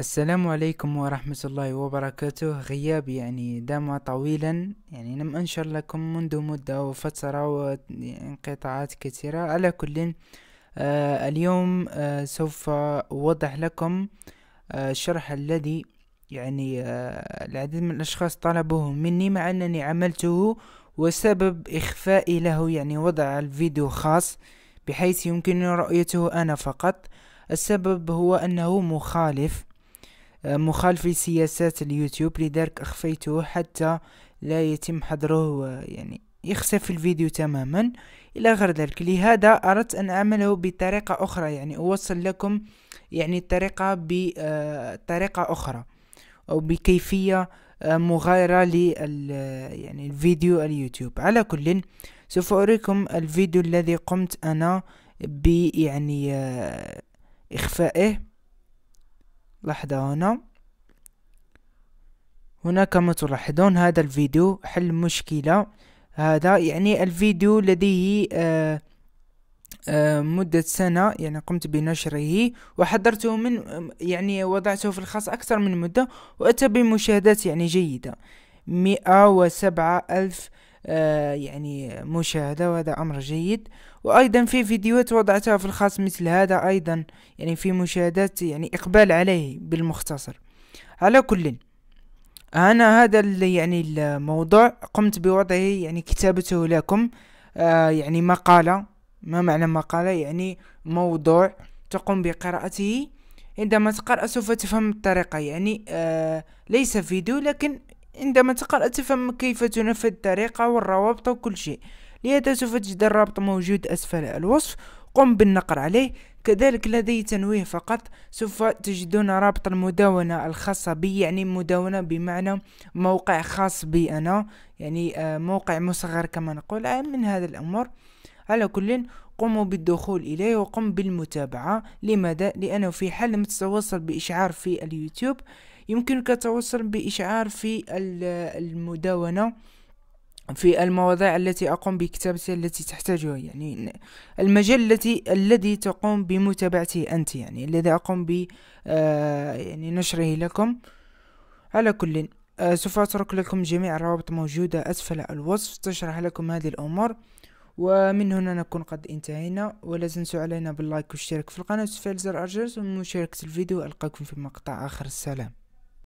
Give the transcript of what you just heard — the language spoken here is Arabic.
السلام عليكم ورحمة الله وبركاته غياب يعني دام طويلا يعني لم أنشر لكم منذ مدة وفترة وانقطاعات كثيرة على كل آه اليوم آه سوف أوضح لكم آه الشرح الذي يعني آه العديد من الأشخاص طلبوه مني مع أنني عملته وسبب إخفائي له يعني وضع الفيديو خاص بحيث يمكنني رؤيته أنا فقط السبب هو أنه مخالف مخالفي سياسات اليوتيوب لذلك أخفيته حتى لا يتم حظره يعني يخسف الفيديو تماما إلى غير ذلك لهذا أردت أن أعمله بطريقة أخرى يعني أوصل لكم يعني الطريقة بطريقة آه، أخرى أو بكيفية آه، مغايرة لل يعني الفيديو اليوتيوب على كل سوف أريكم الفيديو الذي قمت أنا ب يعني آه، إخفائه لحظة هنا هنا كما تلاحظون هذا الفيديو حل مشكلة هذا يعني الفيديو لديه آه، آآ آه، مدة سنة يعني قمت بنشره وحضرته من يعني وضعته في الخاص أكثر من مدة وأتى بمشاهدات يعني جيدة مئة وسبعة ألف آه، يعني مشاهدة وهذا أمر جيد وأيضا في فيديوهات وضعتها في الخاص مثل هذا أيضا يعني في مشاهدات يعني إقبال عليه بالمختصر على كل أنا هذا يعني الموضوع قمت بوضعه يعني كتابته لكم آه يعني مقالة ما معنى مقالة يعني موضوع تقوم بقراءته عندما تقرأ سوف تفهم الطريقة يعني آه ليس فيديو لكن عندما تقرأ تفهم كيف تنفذ الطريقة والروابط وكل شيء لهذا سوف تجد الرابط موجود أسفل الوصف قم بالنقر عليه كذلك لدي تنويه فقط سوف تجدون رابط المداونة الخاصة بي يعني مداونة بمعنى موقع خاص بي أنا يعني آه، موقع مصغر كما نقول آه، من هذا الأمر على كل قموا بالدخول إليه وقم بالمتابعة لماذا؟ لأنه في حال لم تتواصل بإشعار في اليوتيوب يمكنك التوصل بإشعار في المدونة في المواضيع التي أقوم بكتابتها التي تحتاجها يعني المجال التي الذي تقوم بمتابعته أنت يعني الذي أقوم ب آه، يعني نشره لكم على كل آه، سوف أترك لكم جميع الروابط موجودة أسفل الوصف تشرح لكم هذه الأمور ومن هنا نكون قد انتهينا ولا تنسوا علينا باللايك والاشتراك في القناة وتفعيل زر الجرس ومشاركة الفيديو ألقاكم في مقطع آخر السلام